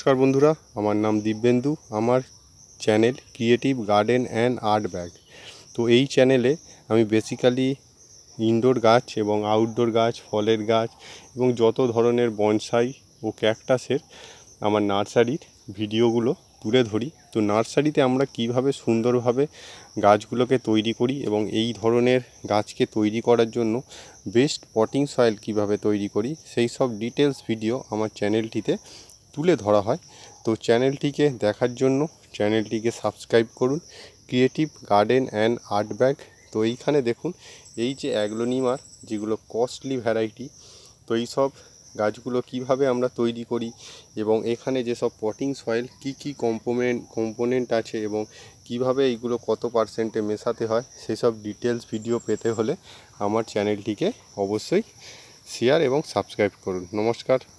নমস্কার বন্ধুরা আমার নাম দিব্যেন্দু আমার channel creative garden and art bag তো এই চ্যানেলে আমি বেসিক্যালি ইনডোর গাছ এবং আউটডোর গাছ ফলের গাছ এবং যত ধরনের বনসাই ও ক্যাকটাসের আমার নার্সারির ভিডিওগুলো তুলে ধরি তো নার্সারিতে আমরা কিভাবে সুন্দরভাবে গাছগুলোকে তৈরি করি এবং এই ধরনের গাছকে তৈরি করার জন্য বেস্ট পটিং সয়েল কিভাবে তৈরি করি সেই সব ডিটেলস ভিডিও আমার চ্যানেলটিতে তুলে ধরা হয় তো চ্যানেলটিকে দেখার জন্য চ্যানেলটিকে সাবস্ক্রাইব করুন creative garden and art bag তো এইখানে দেখুন এই যে অ্যাগলোনিমার যেগুলো কস্টলি ভ্যারাইটি তো এই সব গাছগুলো কিভাবে আমরা তৈরি করি এবং এখানে যেসব পটিং সয়েল কি কি কম্পোনেন্ট কম্পোনেন্ট আছে এবং কিভাবে এইগুলো কত পার্সেন্টে মেশাতে হয় সেসব ডিটেলস ভিডিও পেতে হলে আমার চ্যানেলটিকে অবশ্যই শেয়ার এবং সাবস্ক্রাইব করুন নমস্কার